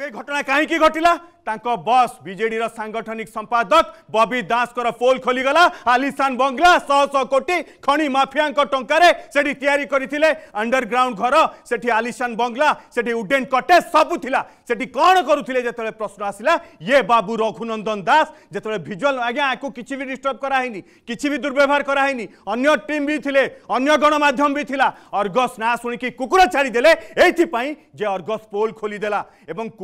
ए घटना कहीं घटला बस बीजेडी सांगठनिक संपादक बबी दास पोल खोलीगला आलिशान बंगला शह शह कोटी खणी माफिया टकर अंडरग्राउंड घर से आलिशान बंगला से उडेन कटेज सबू से कौन करुले जो प्रश्न आसला ये बाबू रघुनंदन दास जो भिजुआल आज्ञा आपको किसी भी डिस्टर्ब कराई किसी भी दुर्व्यवहार कराई अन्य टीम भी थे अन्य गणमाध्यम भी अर्गस ना शुणिकी कुकुर छाड़देले ये जे अर्गस पोल खोलीदेला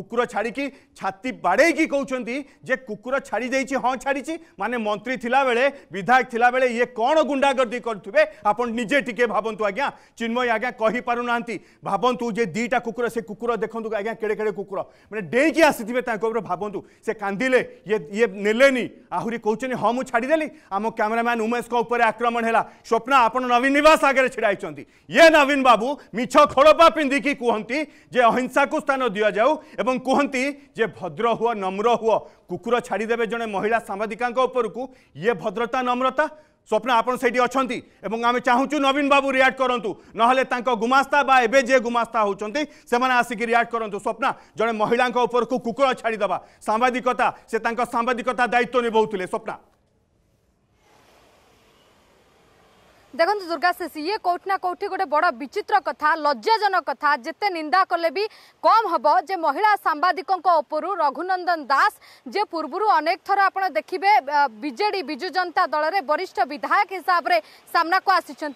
कूकर छाड़ी छाती बाड़ी कहते कुकुर छाड़ दे हाँ छाड़ी माने मंत्री थिला बेले विधायक थिला बेले ये कौन गुंडागर्दी करेंगे आपे टी भावतु आज्ञा चिन्मय आज्ञा कही पार ना भावतु जे दीटा कुकुर से कूकर देखु आज्ञा केड़े केड़े कुकुर मैंने आसी आसीथे भावतु से कांदे ये ये ने आहरी कौन हाँ मुझे छाड़देली आम क्यमेरामैन उमेश आक्रमण है स्वप्ना आप नवीन नवास आगे ढाई ये नवीन बाबू मीछ खोड़पा पिंधिकी कहती अहिंसा को स्थान दि जाऊ এবং কুহতি যে ভদ্র হুଅ নম্র হুଅ কুকুর ছাড়িদেবে জনে মহিলা সাংবাদিকাঙ্ক উপরকু ইয়ে ভদ্রতা নম্রতা স্বপ্ন আপনার সেইটি অনেক এবং আমি চাহুছু নবীন বাবু রিয়াক্ট করতু নহলে তাঁর গুমাস্তা বা এবে যে গুমাস্তা হচ্ছেন সে আসিকি রিয়াক্ট করতু স্বপ্ন জন মহিলা উপরকু কুকুর ছাড়িদেবা সাংবাদিকতা সে তাঁর সাংবাদিকতা দায়িত্ব নিভাউলে স্বপ্না দেখুন দুর্গা শেষ ইয়ে কোটি না কোটি গোটে বড় বিচিত্র কথা লজ্জাজনক কথা যেতে নিন্দা কলে বি কম হব যে মহিলা সাংবাদিক উপরু রঘুনন্দন দাস যে পূর্বর অনেক থর আপনার দেখবে বিজেডি বিজু জনতা দলের বরিষ্ঠ বিধায়ক হিসাবে সামনাকু আসিছেন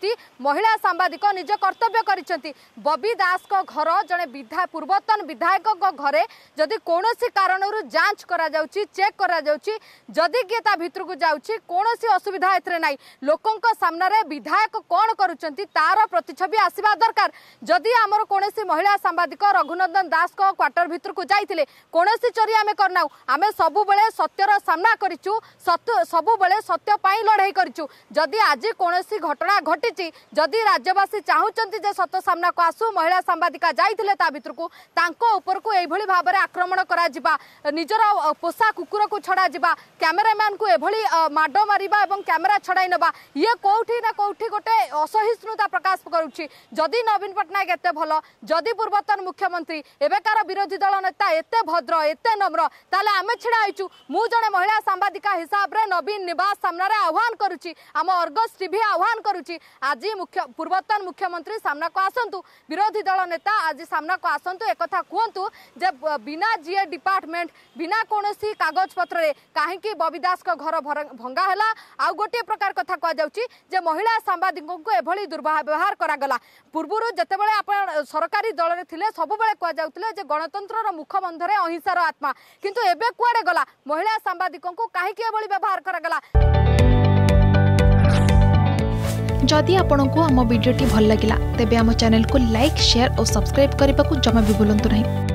মহিলা সাংবাদিক নিজ কর্তব্য করেছেন ববি দাস ঘর জনে বিধা পূর্বতন বিধায়ক ঘরে যদি কৌশি কারণ যাঞ্চ করা যাচ্ছি চেক করা যাচ্ছি যদি কি তা ভিতরক যাচ্ছি কৌশি অসুবিধা এতে নাই লোক সামনে ବିଧାୟକ କ'ଣ କରୁଛନ୍ତି ତାର ପ୍ରତିଛବି ଆସିବା ଦରକାର ଯଦି ଆମର କୌଣସି ମହିଳା ସାମ୍ବାଦିକ ରଘୁନନ୍ଦନ ଦାସଙ୍କ କ୍ୱାର୍ଟର ଭିତରକୁ ଯାଇଥିଲେ କୌଣସି ଚୋରି ଆମେ କରିନାହୁଁ ଆମେ ସବୁବେଳେ ସତ୍ୟର ସାମ୍ନା କରିଛୁ ସବୁବେଳେ ସତ୍ୟ ପାଇଁ ଲଢ଼େଇ କରିଛୁ ଯଦି ଆଜି କୌଣସି ଘଟଣା ଘଟିଛି ଯଦି ରାଜ୍ୟବାସୀ ଚାହୁଁଛନ୍ତି ଯେ ସତ ସାମ୍ନାକୁ ଆସୁ ମହିଳା ସାମ୍ବାଦିକା ଯାଇଥିଲେ ତା ଭିତରକୁ ତାଙ୍କ ଉପରକୁ ଏଇଭଳି ଭାବରେ ଆକ୍ରମଣ କରାଯିବା ନିଜର ପୋଷା କୁକୁରକୁ ଛଡ଼ାଯିବା କ୍ୟାମେରାମ୍ୟାନ୍ଙ୍କୁ ଏଭଳି ମାଡ଼ ମାରିବା ଏବଂ କ୍ୟାମେରା ଛଡ଼ାଇ ନେବା ଇଏ କେଉଁଠି ନା କେଉଁ উঠি গোটে অসহিষ্ণুতা প্রকাশ করুছি যদি নবীন পট্টনাক এত ভালো যদি পূর্বতন মুখ্যমন্ত্রী এবেকার বিরোধী দল নেতা এত ভদ্র এত নম্র তাহলে আমি ছিড়া হয়েছু মু জন মহিলা সাংবাদিকা হিসাবে নবীন নিবাস সামনে আহ্বান করুছি আম অর্গস টিভি আহ্বান করুছি আজ মুখ্য পূর্বতন মুখ্যমন্ত্রী সামনাকু আসন্তু বিরোধী দল নেতা আজ সামনাকু আসন্তু একথা কুহতু যে বিনা জিএ ডিপার্টমেন্ট বিনা কৌশি কাগজপত্রে কাহিকি ববি দাস ঘর ভঙ্গা হল আউ গোটি প্রকার কথা কুযাচ্ছে যে মহিলা ସାମ୍ବାଦିକଙ୍କୁ ଏଭଳି ଦୁର୍ବ୍ୟବହାର କରାଗଲା ପୂର୍ବରୁ ଯେତେବେଳେ ଆପଣ ସରକାରୀ ଦଳରେ ଥିଲେ ସବୁବେଳେ କୁହାଯାଉଥିଲେ ଯେ ଗଣତନ୍ତ୍ରର ମୁଖବନ୍ଧରେ ଅହିଂସାର ଆତ୍ମା କିନ୍ତୁ ଏବେ କୁଆଡ଼େ ଗଲା ମହିଳା ସାମ୍ବାଦିକଙ୍କୁ କାହିଁକି ଏଭଳି ବ୍ୟବହାର କରାଗଲା ଯଦି ଆପଣଙ୍କୁ ଆମ ଭିଡ଼ିଓଟି ଭଲ ଲାଗିଲା ତେବେ ଆମ ଚ୍ୟାନେଲକୁ ଲାଇକ୍ ସେୟାର ଓ ସବସ୍କ୍ରାଇବ୍ କରିବାକୁ ଜମା ବି ଭୁଲନ୍ତୁ ନାହିଁ